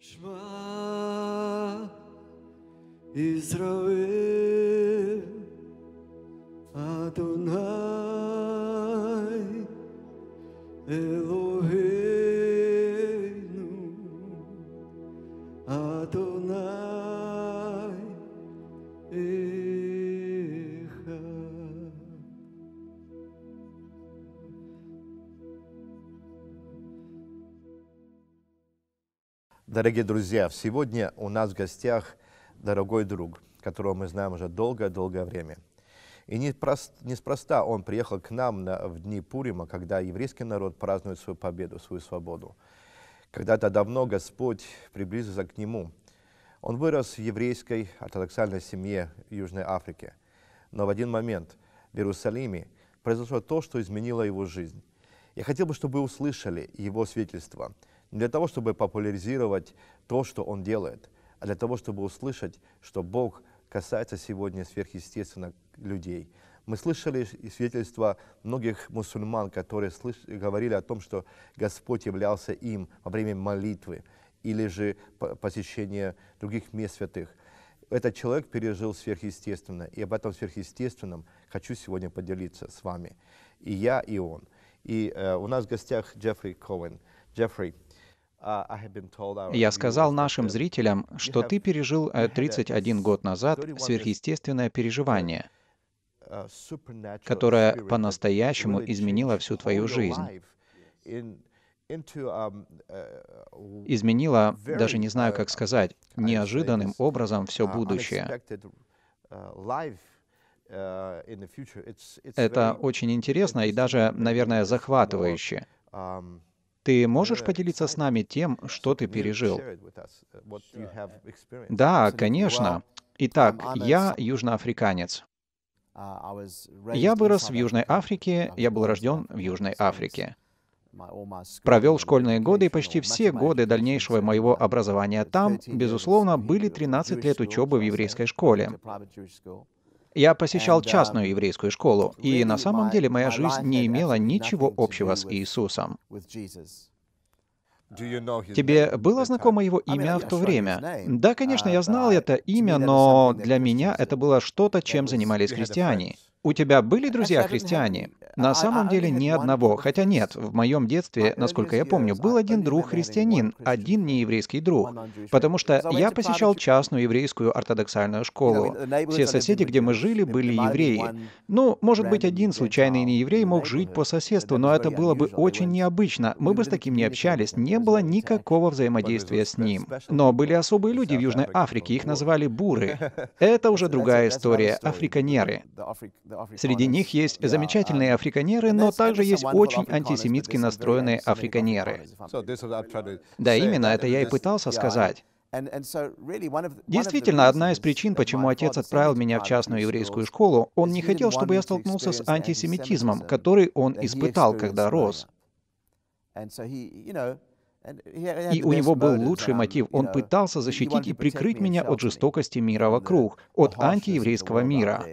Shmá Israel Adonai Elohim Дорогие друзья, сегодня у нас в гостях дорогой друг, которого мы знаем уже долгое-долгое время. И неспроста он приехал к нам на, в дни Пурима, когда еврейский народ празднует свою победу, свою свободу. Когда-то давно Господь приблизился к нему. Он вырос в еврейской ортодоксальной семье Южной Африки. Но в один момент в Иерусалиме произошло то, что изменило его жизнь. Я хотел бы, чтобы вы услышали его свидетельство – не для того, чтобы популяризировать то, что он делает, а для того, чтобы услышать, что Бог касается сегодня сверхъестественно людей. Мы слышали свидетельства многих мусульман, которые слыш... говорили о том, что Господь являлся им во время молитвы или же посещения других мест святых. Этот человек пережил сверхъестественно, и об этом сверхъестественном хочу сегодня поделиться с вами. И я, и он. И э, у нас в гостях Джеффри Коуэн. Джеффри, я сказал нашим uh, зрителям, что ты пережил 31 э, год назад сверхъестественное uh, переживание, uh, которое по-настоящему изменило всю твою жизнь. Um, изменило, даже не знаю, как сказать, неожиданным образом все будущее. Это очень интересно и даже, наверное, захватывающе. Um, ты можешь поделиться с нами тем, что ты пережил? Uh, да, конечно. Итак, я южноафриканец. Uh, я вырос в Южной Африке, я был рожден в Южной Африке. Провел школьные годы и почти все годы дальнейшего моего образования там, безусловно, были 13 лет учебы в еврейской школе. Я посещал uh, частную еврейскую школу, и на самом деле моя жизнь не имела ничего общего с Иисусом. Тебе было знакомо его имя в то время? Да, конечно, я uh, знал это имя, но для меня это было что-то, чем занимались христиане. У тебя были друзья-христиане? А, на а, самом а, деле ни одного, хотя нет, в моем детстве, насколько я помню, был один друг-христианин, один нееврейский друг, потому что я посещал частную еврейскую ортодоксальную школу. Все соседи, где мы жили, были евреи. Ну, может быть, один случайный нееврей мог жить по соседству, но это было бы очень необычно. Э, мы бы с таким не общались, не было никакого взаимодействия с ним. Но были особые люди в Южной Африке, их называли буры. Это уже другая история, африканеры. Среди них есть uh, замечательные uh, африканеры, но также есть очень антисемитски настроенные африканеры. Да, именно это я и пытался сказать. Действительно, одна из причин, почему отец отправил меня в частную еврейскую школу, он не хотел, чтобы я столкнулся с антисемитизмом, который он испытал, когда рос. И у него был лучший мотив. Он пытался защитить и прикрыть меня от жестокости мира вокруг, от антиеврейского мира.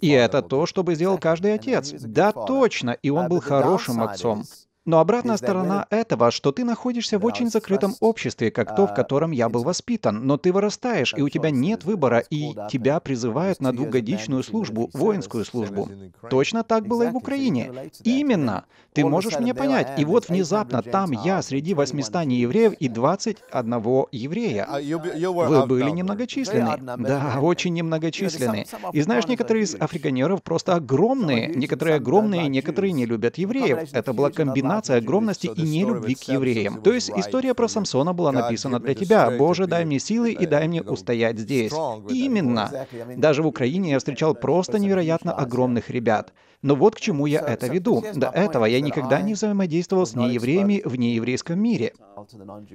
И это то, что бы сделал каждый отец. Да, точно, и он uh, был хорошим отцом. Но обратная сторона этого, что ты находишься в очень закрытом обществе, как то, в uh, котором я был воспитан, но ты вырастаешь, и у тебя нет выбора, и тебя призывают на двухгодичную службу, воинскую службу. Точно так было и в Украине. Именно. Ты можешь меня понять. И вот внезапно там я среди 800 неевреев и 21 еврея. Uh, Вы были немногочисленны. Да, очень немногочисленны. И знаешь, некоторые из африканеров просто огромные, некоторые огромные, некоторые не любят евреев. Это была комбинация нации, огромности и нелюбви к евреям. То есть история про Самсона была написана для тебя. Боже, дай мне силы и дай мне устоять здесь. Именно. Даже в Украине я встречал просто невероятно огромных ребят. Но вот к чему я это веду. До этого я никогда не взаимодействовал с неевреями в нееврейском мире.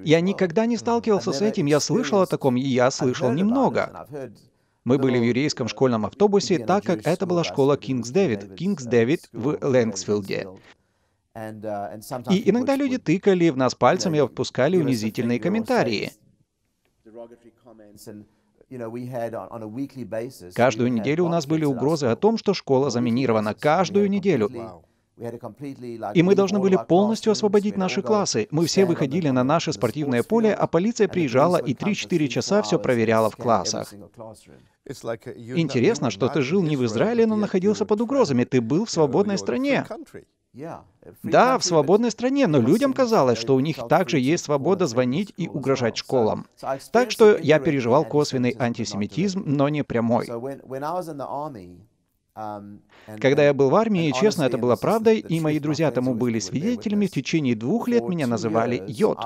Я никогда не сталкивался с этим, я слышал о таком, и я слышал немного. Мы были в еврейском школьном автобусе, так как это была школа Кингс Дэвид, Кингс Дэвид в Лэнгсфилде. Uh, и иногда люди тыкали в нас пальцами и отпускали унизительные комментарии. Каждую неделю у нас были угрозы о том, что школа заминирована. Каждую неделю. И мы должны были полностью освободить наши классы. Мы все выходили на наше спортивное поле, а полиция приезжала и 3-4 часа все проверяла в классах. Uh, Интересно, что ты жил не в Израиле, но находился под угрозами. Ты был в свободной стране. Да, в свободной стране, но людям казалось, что у них также есть свобода звонить и угрожать школам. Так что я переживал косвенный антисемитизм, но не прямой. Um, Когда я был в армии, честно, это было правдой, и мои друзья тому были свидетелями, в течение двух лет меня называли Йод.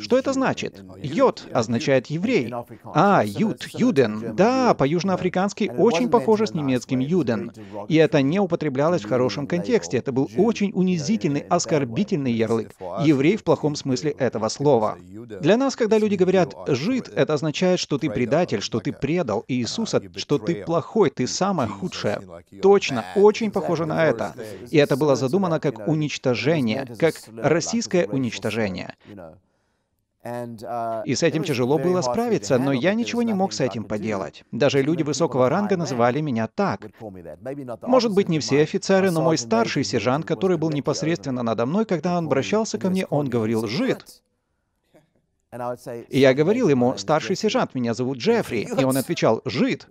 Что это значит? Йод означает еврей. А, юд, юден. Да, по-южноафрикански очень похоже с немецким юден. И это не употреблялось в хорошем контексте. Это был очень унизительный, оскорбительный ярлык. Еврей в плохом смысле этого слова. Для нас, когда люди говорят «жид», это означает, что ты предатель, что ты предал Иисуса, что ты плохой, ты самое худшее. Точно, очень похоже на это. И это было задумано как уничтожение, как российское уничтожение. Uh, И с этим тяжело было справиться, но я ничего не мог с этим поделать. Даже люди высокого ранга называли меня так. Может быть, не все офицеры, но мой старший сержант, который был непосредственно надо мной, когда он обращался ко мне, он говорил «жид». И я говорил ему, старший сержант, меня зовут Джеффри. И он отвечал, жид.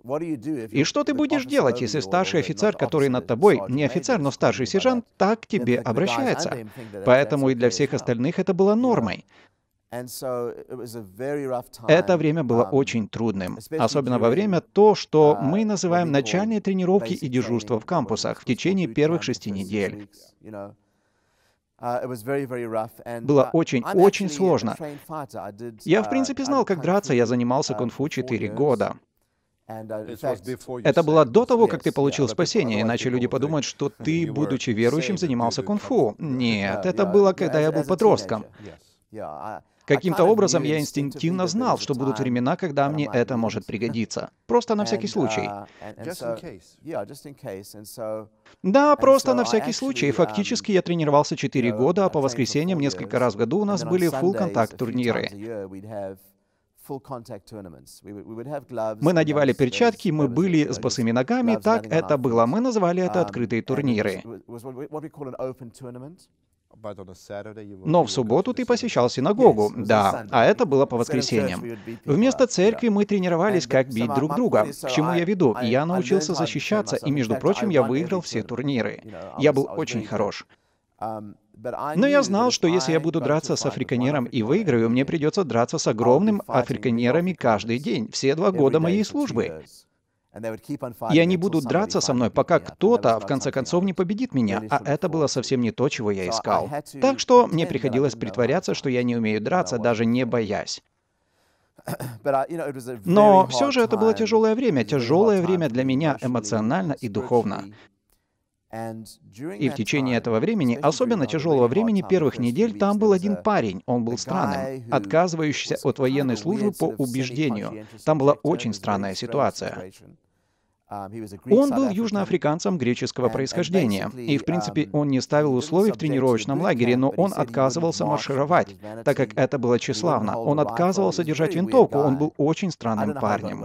И что ты будешь делать, если старший офицер, который над тобой, не офицер, но старший сержант, так к тебе обращается? Поэтому и для всех остальных это было нормой. Это время было um, очень трудным, особенно во время то, что uh, мы называем начальные тренировки и дежурства в кампусах в течение первых шести недель. Uh, было очень-очень uh, сложно. Я, в uh, принципе, знал, как драться. Я занимался кунг-фу 4 года. Это было до того, как ты получил спасение, иначе люди подумают, что ты, будучи верующим, занимался кунг-фу. Нет, это было, когда я был подростком. Каким-то образом я инстинктивно знал, что будут времена, когда мне это может пригодиться. Просто на всякий случай. Uh, да, просто на всякий случай. Um, Фактически я тренировался 4 года, а по воскресеньям несколько раз в году у нас были full-контакт турниры. Мы надевали uh, перчатки, мы были с босыми ногами, так это было. Мы называли это um, открытые турниры. Но в субботу ты посещал синагогу, да, а это было по воскресеньям. Вместо церкви мы тренировались, как бить друг друга. К чему я веду? Я научился защищаться, и, между прочим, я выиграл все турниры. Я был очень хорош. Um, Но я знал, что если я буду драться с африканером и выиграю, мне придется драться с огромным африканерами каждый день, все два года моей службы. Я не буду драться со мной, пока кто-то, в конце концов, не победит меня, а это было совсем не то, чего я искал. Так что мне приходилось притворяться, что я не умею драться, даже не боясь. Uh, Но все же это было тяжелое время, тяжелое время для меня эмоционально и духовно. И в течение этого времени, особенно тяжелого времени первых недель, там был один парень, он был странным, отказывающийся от военной службы по убеждению. Там была очень странная ситуация. Um, он был южноафриканцем греческого происхождения, и, в принципе, um, он не ставил условий в тренировочном лагере, но он отказывался маршировать, так как это было тщеславно. Он отказывался держать винтовку, он был очень странным парнем.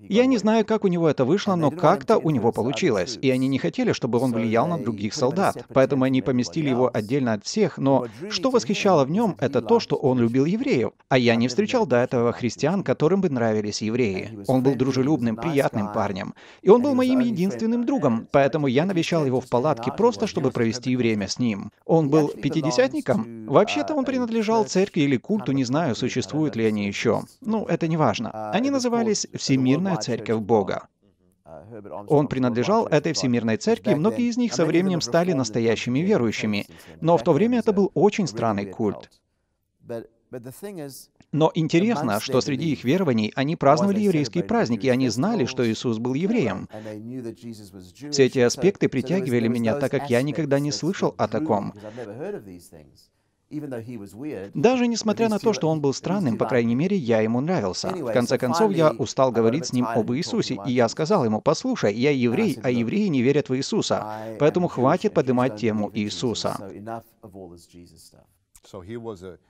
Я не знаю, как у него это вышло, но как-то у него получилось, и они не хотели, чтобы он влиял на других солдат, поэтому они поместили его отдельно от всех, но что восхищало в нем, это то, что он любил евреев, а я не встречал до этого христиан, которым бы нравились евреи. Он был дружелюбным, приятным, парнем. И он был моим единственным другом, поэтому я навещал его в палатке просто, чтобы провести время с ним. Он был пятидесятником? Вообще-то а, он принадлежал церкви или культу, не знаю, существуют ли они еще. Ну, это не важно. А, они назывались «Всемирная церковь Бога». А, он принадлежал этой всемирной церкви, многие из них со временем стали настоящими верующими, но в то время это был очень странный культ. Но интересно, что среди их верований они праздновали еврейские праздники, они знали, что Иисус был евреем. Все эти аспекты притягивали меня, так как я никогда не слышал о таком. Даже несмотря на то, что он был странным, по крайней мере, я ему нравился. В конце концов, я устал говорить с ним об Иисусе, и я сказал ему, «Послушай, я еврей, а евреи не верят в Иисуса, поэтому хватит поднимать тему Иисуса».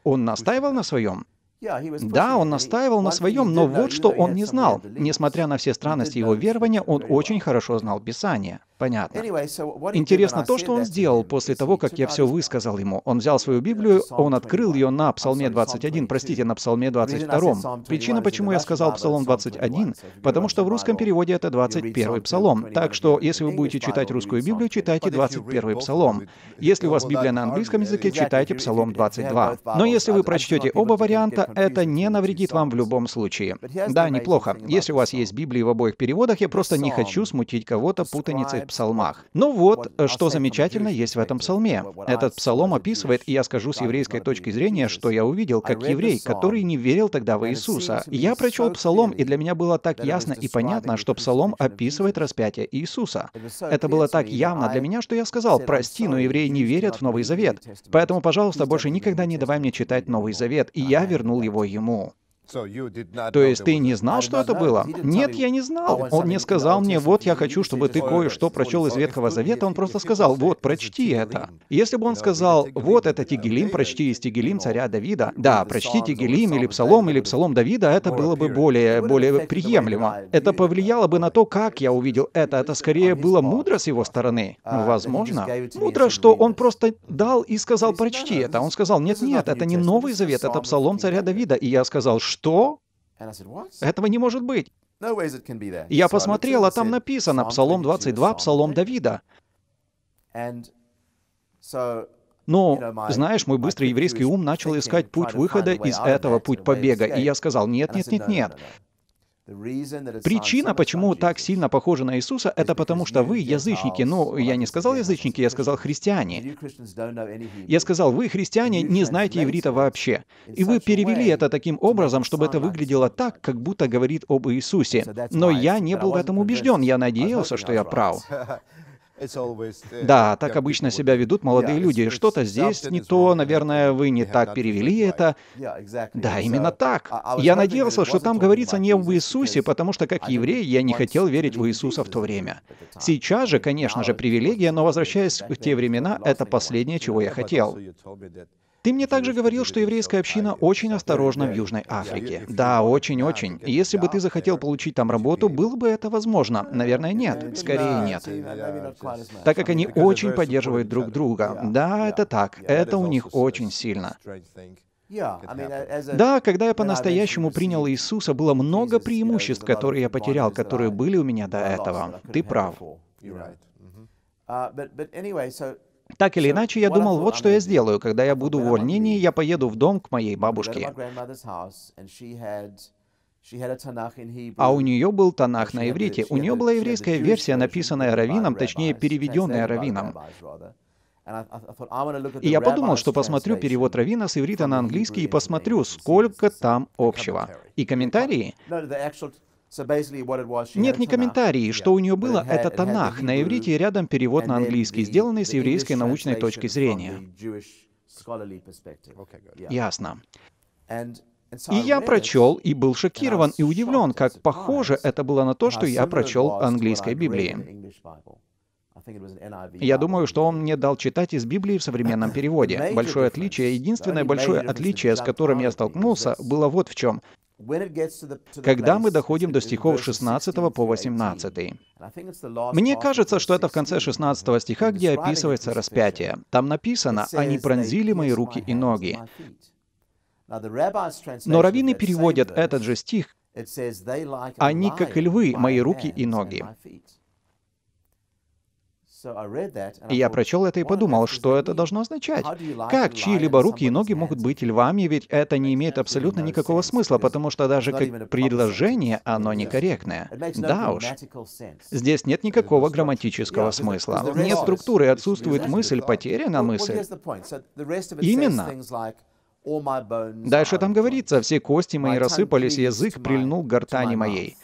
Он настаивал на своем. Да, он настаивал на своем, но вот что он не знал. Несмотря на все странности его верования, он очень хорошо знал Писание. Понятно. Интересно то, что он сделал после того, как я все высказал ему. Он взял свою Библию, он открыл ее на Псалме 21, простите, на Псалме 22. Причина, почему я сказал Псалом 21, потому что в русском переводе это 21 Псалом. Так что, если вы будете читать русскую Библию, читайте 21 Псалом. Если у вас Библия на английском языке, читайте Псалом 22. Но если вы прочтете оба варианта, это не навредит вам в любом случае. Да, неплохо. Если у вас есть Библии в обоих переводах, я просто не хочу смутить кого-то путаницей в псалмах. Но ну вот, э, что замечательно есть в этом псалме. Этот псалом описывает, и я скажу с еврейской точки зрения, что я увидел, как еврей, который не верил тогда в Иисуса. Я прочел псалом, и для меня было так ясно и понятно, что псалом описывает распятие Иисуса. Это было так явно для меня, что я сказал, прости, но евреи не верят в Новый Завет. Поэтому, пожалуйста, больше никогда не давай мне читать Новый Завет. И uh, я вернул вернул его ему. То есть ты не знал, что это было? Нет, я не знал. Он не сказал мне, вот я хочу, чтобы ты кое-что прочел из Ветхого Завета, он просто сказал, вот, прочти это. Если бы он сказал, вот это Тигелим, прочти из Тигелим царя Давида, да, прочти Тигелим или Псалом, или Псалом Давида, это было бы более, более приемлемо. Это повлияло бы на то, как я увидел это. Это скорее было мудро с его стороны. Ну, возможно. Мудро, что он просто дал и сказал, прочти это. Он сказал, нет-нет, это не Новый Завет, это Псалом царя Давида. И я сказал, что что? Этого не может быть. Я посмотрел, а там написано Псалом 22, Псалом Давида. Но, знаешь, мой быстрый еврейский ум начал искать путь выхода из этого, путь побега. И я сказал, нет, нет, нет, нет. Причина, почему так сильно похоже на Иисуса, это потому что вы язычники. Ну, я не сказал язычники, я сказал христиане. Я сказал, вы, христиане, не знаете иврита вообще. И вы перевели это таким образом, чтобы это выглядело так, как будто говорит об Иисусе. Но я не был в этом убежден. Я надеялся, что я прав. Э, да, так обычно себя ведут молодые люди. Что-то здесь не то, наверное, вы не так перевели это. Да, именно uh, так. Я надеялся, что там говорится не об Иисусе, потому что как еврей я не хотел верить в Иисуса в то время. Сейчас же, конечно же, привилегия, но возвращаясь в те времена, это последнее, чего я хотел. Ты мне также говорил, что еврейская община очень осторожна в Южной Африке. Да, очень-очень. Если бы ты захотел получить там работу, было бы это возможно. Наверное, нет. Скорее нет. Так как они очень поддерживают друг друга. Да, это так. Это у них очень сильно. Да, когда я по-настоящему принял Иисуса, было много преимуществ, которые я потерял, которые были у меня до этого. Ты прав. Так или иначе, я думал, вот что я сделаю. Когда я буду в увольнении, я поеду в дом к моей бабушке. А у нее был Танах на иврите. У нее была еврейская версия, написанная раввином, точнее, переведенная раввином. И я подумал, что посмотрю перевод Равина с иврита на английский и посмотрю, сколько там общего. И комментарии? Нет ни комментарии, что у нее было, это Танах. На иврите рядом перевод на английский, сделанный с еврейской научной точки зрения. Ясно. И я прочел и был шокирован и удивлен, как похоже это было на то, что я прочел английской Библии. Я думаю, что он мне дал читать из Библии в современном переводе. Большое отличие, единственное большое отличие, с которым я столкнулся, было вот в чем когда мы доходим до стихов 16 по 18. Мне кажется, что это в конце 16 стиха, где описывается распятие. Там написано «Они пронзили мои руки и ноги». Но раввины переводят этот же стих «Они, как и львы, мои руки и ноги». И Я прочел это и подумал, что это должно означать. Как чьи-либо руки и ноги могут быть львами, ведь это не имеет абсолютно никакого смысла, потому что даже как предложение оно некорректное. Да уж. Здесь нет никакого грамматического смысла. Нет структуры, отсутствует мысль, потеряна мысль. Именно. Дальше там говорится, все кости мои рассыпались, язык прильнул к гортани моей.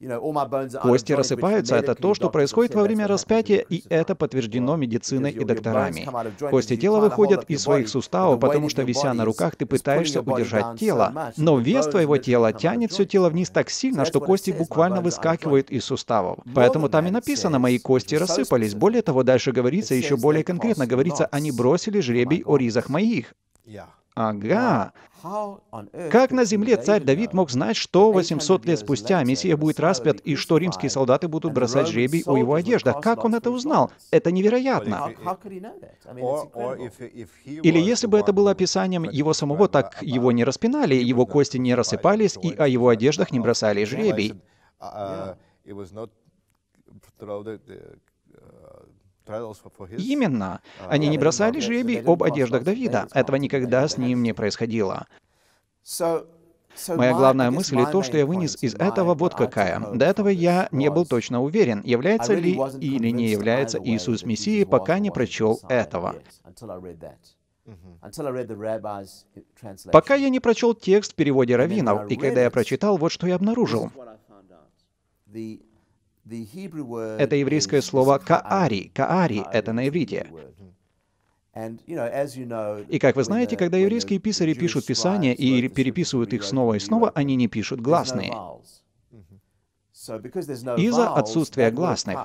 Кости рассыпаются, это то, что происходит во время распятия, и это подтверждено медициной и докторами. Кости тела выходят из своих суставов, потому что, вися на руках, ты пытаешься удержать тело. Но вес твоего тела тянет все тело вниз так сильно, что кости буквально выскакивают из суставов. Поэтому там и написано «мои кости рассыпались». Более того, дальше говорится, еще более конкретно говорится «они бросили жребий о ризах моих». Ага. Как на земле царь Давид мог знать, что 800 лет спустя Мессия будет распят и что римские солдаты будут бросать жребий у его одежды? Как он это узнал? Это невероятно. Или если бы это было описанием его самого, так его не распинали, его кости не рассыпались и о его одеждах не бросали жребий. Именно. Uh, Они не бросали жребий об одеждах Давида. Этого никогда с ним не происходило. Моя главная мысль и то, что я вынес из этого, вот какая. До этого я не был точно уверен, является ли или не является Иисус Мессией, пока не прочел этого. Mm-hmm. Пока я не прочел текст в переводе раввинов, и когда я прочитал, вот что я обнаружил. Это еврейское слово «каари». «Каари» — это на иврите. И как вы знаете, когда еврейские писари пишут писания и переписывают их снова и снова, они не пишут гласные. Mm-hmm. Из-за отсутствия гласных,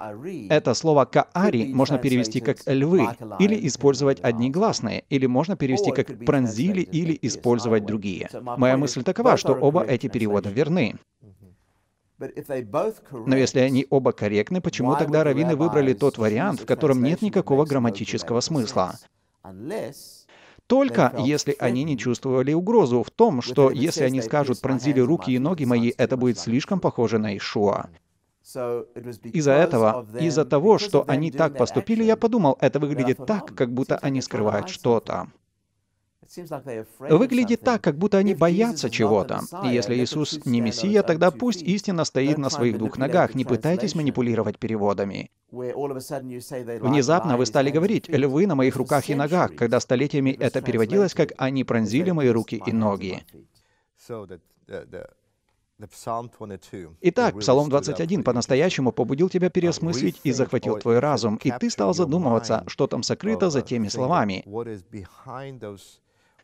это слово «каари» можно перевести как «львы» или использовать одни гласные, или можно перевести как «пронзили» или использовать другие. Моя мысль такова, что оба эти перевода верны. Но если они оба корректны, почему тогда раввины выбрали тот вариант, в котором нет никакого грамматического смысла? Только если они не чувствовали угрозу в том, что если они скажут «пронзили руки и ноги мои», это будет слишком похоже на Ишуа. Из-за этого, из-за того, что они так поступили, я подумал, это выглядит так, hmm, как будто они скрывают что-то. Выглядит так, как будто они боятся чего-то. И если Иисус не Мессия, тогда пусть истина стоит на своих двух ногах, не пытайтесь манипулировать переводами. Внезапно вы стали говорить «львы на моих руках и ногах», когда столетиями это переводилось как «они пронзили мои руки и ноги». Итак, Псалом 21 по-настоящему побудил тебя переосмыслить и захватил твой разум, и ты стал задумываться, что там сокрыто за теми словами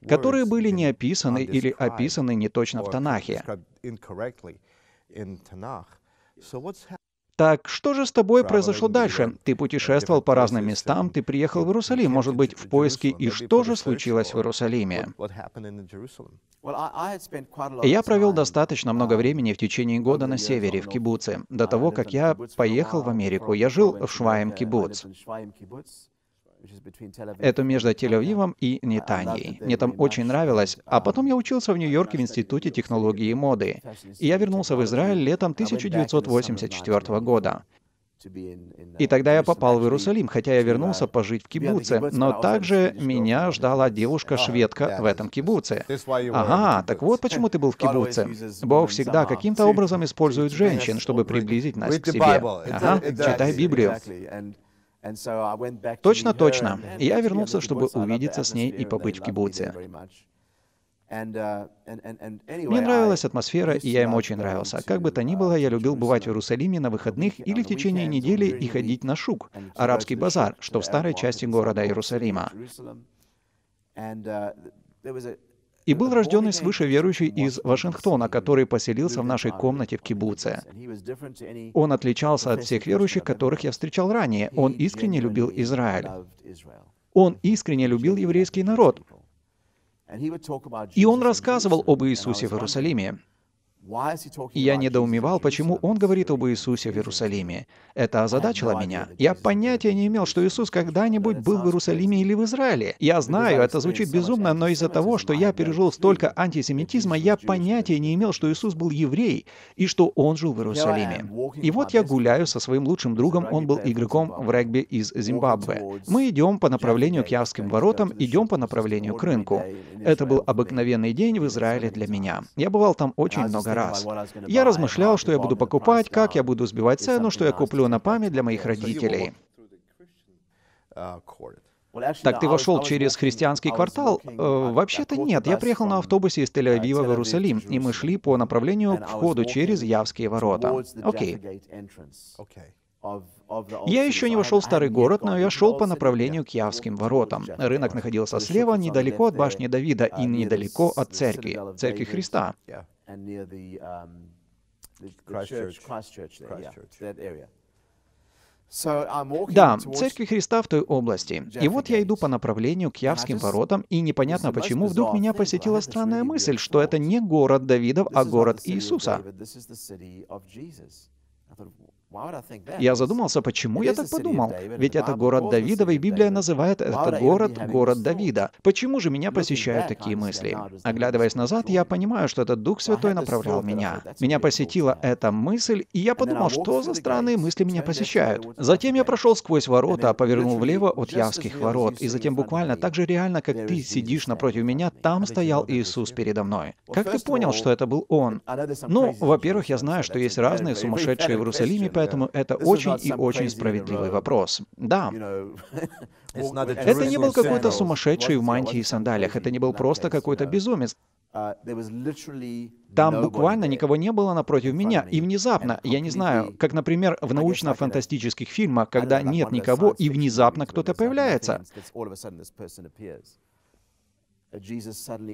которые были не описаны или описаны неточно в Танахе. Так что же с тобой произошло дальше? Ты путешествовал по разным местам, ты приехал в Иерусалим, может быть, в поиске, и что же случилось в Иерусалиме? Я провел достаточно много um, времени в течение года на севере, в Кибуце. До того, как я поехал в Америку, я жил в Шваем Кибуц. Это между Тель-Авивом и Нетаньей. Мне там очень нравилось. А потом я учился в Нью-Йорке в Институте технологии и моды. И я вернулся в Израиль летом 1984 года. Uh, и тогда я попал в Иерусалим, хотя я uh, вернулся пожить в кибуце, но также меня ждала девушка-шведка oh, в этом кибуце. Ага, так вот почему ты был в кибуце. Бог всегда каким-то образом использует женщин, чтобы приблизить нас к себе. Ага, читай Библию. Точно, точно. я вернулся, чтобы увидеться с ней и побыть в кибуце. Uh, Мне нравилась атмосфера, и я им очень нравился. Как бы то ни было, я любил бывать в Иерусалиме на выходных или в течение недели и ходить на Шук, арабский базар, что в старой части города Иерусалима и был рожденный свыше верующий из Вашингтона, который поселился в нашей комнате в Кибуце. Он отличался от всех верующих, которых я встречал ранее. Он искренне любил Израиль. Он искренне любил еврейский народ. И он рассказывал об Иисусе в Иерусалиме. Я недоумевал, почему он говорит об Иисусе в Иерусалиме. Это озадачило меня. Я понятия не имел, что Иисус когда-нибудь был в Иерусалиме или в Израиле. Я знаю, это звучит безумно, но из-за того, что я пережил столько антисемитизма, я понятия не имел, что Иисус был еврей и что он жил в Иерусалиме. И вот я гуляю со своим лучшим другом, он был игроком в регби из Зимбабве. Мы идем по направлению к Явским воротам, идем по направлению к рынку. Это был обыкновенный день в Израиле для меня. Я бывал там очень много несколько раз. Я размышлял, что я буду покупать, как я uh, буду сбивать цену, что я куплю на память для моих родителей. Uh, так ты вошел через христианский квартал? Э, uh, вообще-то нет. Я приехал на автобусе из Тель-Авива в Иерусалим, и мы шли по направлению к входу через Явские ворота. Окей. Я еще не вошел в старый город, но я шел по направлению к Явским воротам. Рынок находился слева, недалеко от башни Давида и недалеко от церкви, церкви Христа and near the, um, the, the Christchurch, church, there, Christchurch. Yeah, that area. Да, церкви Христа в той области. И вот я иду по направлению к Явским воротам, и непонятно почему вдруг меня посетила странная мысль, что это не город Давидов, а город Иисуса. Я задумался, почему я так подумал. Ведь это город Давидова, и Библия называет этот город город Давида. Почему же меня посещают такие мысли? Оглядываясь назад, я понимаю, что этот Дух Святой направлял меня. Меня посетила эта мысль, и я подумал, что за странные мысли меня посещают. Затем я прошел сквозь ворота, повернул влево от Явских ворот, и затем буквально так же реально, как ты сидишь напротив меня, там стоял Иисус передо мной. Как ты понял, что это был Он? Ну, во-первых, я знаю, что есть разные сумасшедшие в Иерусалиме, поэтому это очень и очень справедливый вопрос. Да. Это не был какой-то сумасшедший в мантии и сандалиях, это не был просто какой-то uh, безумец. Uh, Там буквально никого не было напротив меня, и внезапно, я не знаю, как, например, в научно-фантастических фильмах, когда нет никого, и внезапно кто-то появляется.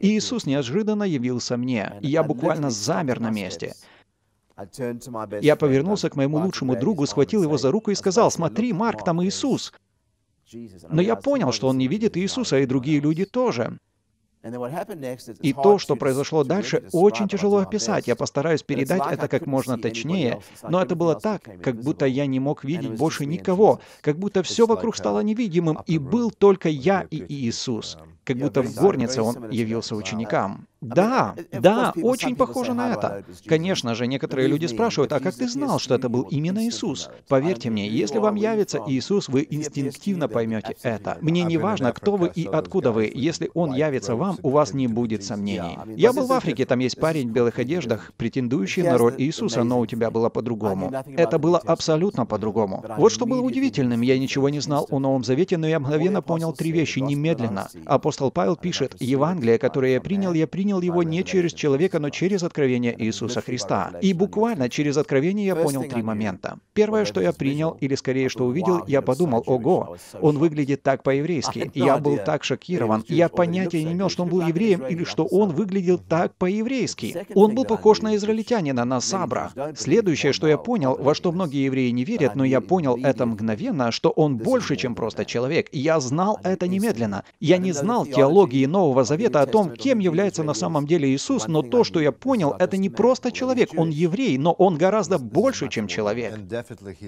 И Иисус неожиданно явился мне, и я буквально замер на месте. Я повернулся к моему лучшему другу, схватил его за руку и сказал, «Смотри, Марк, там Иисус!» Но я понял, что он не видит Иисуса, и другие люди тоже. И то, что произошло дальше, очень тяжело описать. Я постараюсь передать это как можно точнее, но это было так, как будто я не мог видеть больше никого, как будто все вокруг стало um, невидимым, и был только я и Иисус. Um, как будто в горнице он явился uh, ученикам. Да, e-, e-, да, очень похоже на это. Конечно же, некоторые люди спрашивают, а как ты знал, что это был именно Иисус? Поверьте мне, если вам явится Иисус, вы инстинктивно поймете это. Мне не важно, кто вы и откуда вы. Если Он явится вам, словам у вас не будет сомнений. Я был в Африке, там есть парень в белых одеждах, претендующий на роль Иисуса, но у тебя было по-другому. Это было абсолютно по-другому. Вот что было удивительным, я ничего не знал о Новом Завете, но я мгновенно понял три вещи немедленно. Апостол Павел пишет, «Евангелие, которое я принял, я принял его не через человека, но через откровение Иисуса Христа». И буквально через откровение я понял три момента. Первое, что я принял, или скорее, что увидел, я подумал, «Ого, он выглядит так по-еврейски». Я был так шокирован. Я понятия не имел, что он был евреем или что он выглядел так по-еврейски. Он был похож на израильтянина, на Сабра. Следующее, что я понял, во что многие евреи не верят, но я понял это мгновенно, что он больше, чем просто человек. Я знал это немедленно. Я не знал теологии Нового Завета о том, кем является на самом деле Иисус, но то, что я понял, это не просто человек, он еврей, но он гораздо больше, чем человек.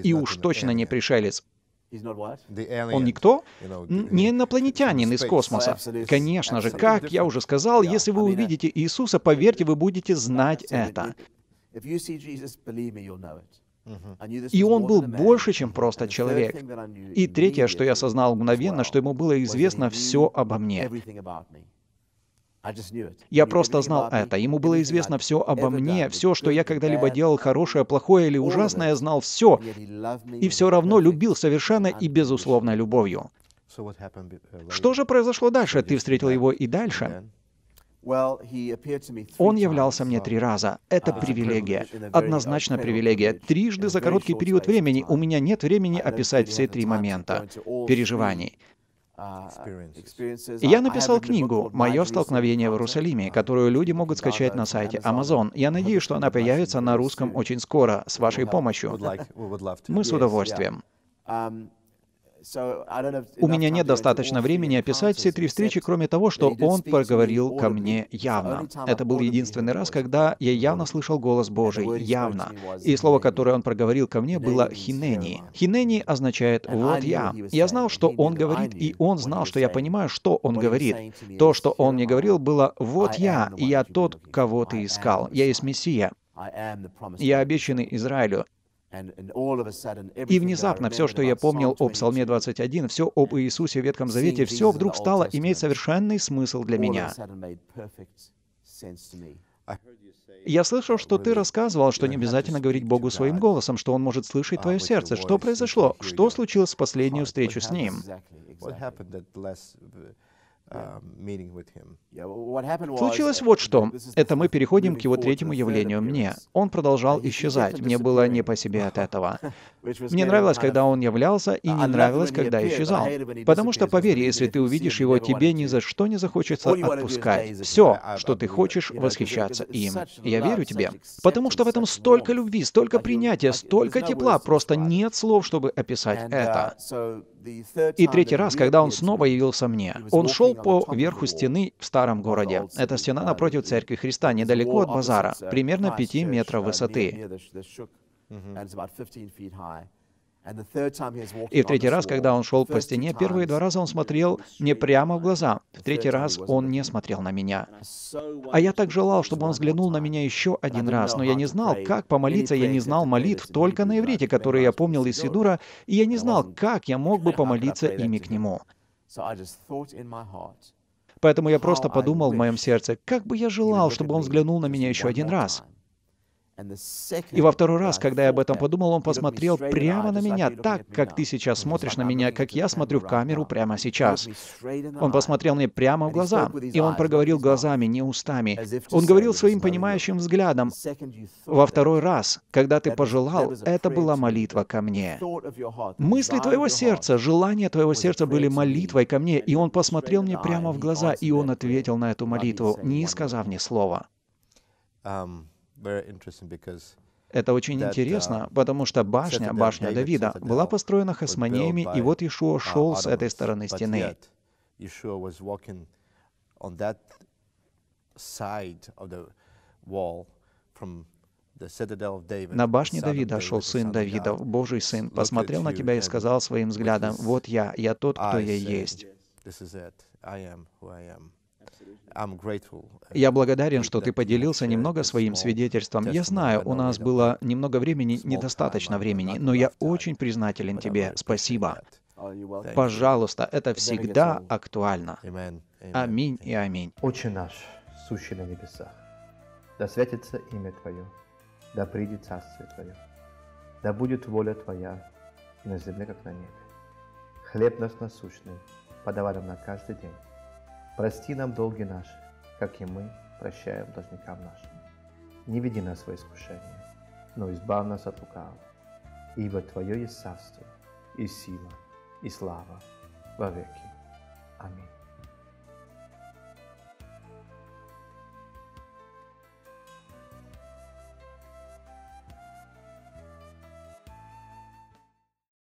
И уж точно не пришелец. Он никто? Не инопланетянин из космоса. Конечно же, как я уже сказал, если вы увидите Иисуса, поверьте, вы будете знать это. И он был больше, чем просто человек. И третье, что я осознал мгновенно, что ему было известно все обо мне. Я просто знал это. Ему было известно все обо мне, все, что я когда-либо делал, хорошее, плохое или ужасное, знал все. И все равно любил совершенно и безусловной любовью. Uh, что же произошло дальше? Ты встретил его и дальше? Он являлся мне три раза. Это привилегия. Однозначно привилегия. Трижды за короткий период времени. У меня нет времени описать все три момента переживаний. А, я написал книгу «Мое столкновение в Иерусалиме», которую люди могут скачать на сайте Amazon. Я надеюсь, что она появится на русском очень скоро, с вашей помощью. Мы с удовольствием. Um, у меня нет достаточно времени описать все три встречи, кроме того, что он проговорил ко мне явно. Это был единственный раз, когда я явно слышал голос Божий, явно. И слово, которое он проговорил ко мне, было «хинени». «Хинени» означает «вот я». Я знал, что он говорит, и он знал, что я понимаю, что он говорит. То, что он мне говорил, было «вот я, и я тот, кого ты искал. Я есть Мессия. Я обещанный Израилю. И внезапно все, что я помнил о Псалме 21, все об Иисусе в Ветхом Завете, все вдруг стало иметь совершенный смысл для меня. Я слышал, что ты рассказывал, что не обязательно говорить Богу своим голосом, что Он может слышать ah, твое сердце. Что произошло? Что случилось с последнюю встречу с Ним? Um, Случилось вот что. Это мы переходим к его третьему явлению мне. Он продолжал исчезать. Мне было не по себе от этого. Мне нравилось, когда он являлся, и не нравилось, когда исчезал. Потому что, поверь, если ты увидишь его, тебе ни за что не захочется отпускать. Все, что ты хочешь, восхищаться им. Я верю тебе. Потому что в этом столько любви, столько принятия, столько тепла. Просто нет слов, чтобы описать это. Uh, и третий раз, когда он снова явился мне, он шел по верху стены в старом городе. Эта стена напротив церкви Христа, недалеко от базара, примерно 5 метров высоты. Mm-hmm. И в третий раз, когда он шел по стене, первые два раза он смотрел мне прямо в глаза. В третий раз он не смотрел на меня. А я так желал, чтобы он взглянул на меня еще один раз, но я не знал, как помолиться, я не знал молитв только на иврите, которые я помнил из Сидура, и я не знал, как я мог бы помолиться ими к нему. Поэтому я просто подумал в моем сердце, как бы я желал, чтобы он взглянул на меня еще один раз. И во второй раз, когда я об этом подумал, он посмотрел прямо на меня, так, как ты сейчас смотришь на меня, как я смотрю в камеру прямо сейчас. Он посмотрел мне прямо в глаза, и он проговорил глазами, не устами. Он говорил своим понимающим взглядом. Во второй раз, когда ты пожелал, это была молитва ко мне. Мысли твоего сердца, желания твоего сердца были молитвой ко мне, и он посмотрел мне прямо в глаза, и он ответил на эту молитву, не сказав ни слова. Это очень интересно, uh, потому что башня, башня Давида, была построена хасмонеями, и вот Ишуа uh, шел с этой стороны стены. На башне Давида шел сын Давидов, Божий сын, посмотрел на тебя и сказал своим взглядом, «Вот я, я тот, кто я есть». Э, я благодарен, что ты поделился немного э, своим свидетельством. Я знаю, у нас было немного времени, недостаточно времени, но я очень признателен тебе. Спасибо. Пожалуйста, это всегда актуально. Аминь и аминь. Отче наш, сущий на небесах, да светится имя Твое, да придет Царствие Твое, да будет воля Твоя и на земле, как на небе. Хлеб наш насущный, подавай нам на каждый день Прости нам долги наши, как и мы прощаем должникам нашим. Не веди нас во искушение, но избав нас от лукавого. Ибо Твое есть царство, и сила, и слава во веки. Аминь.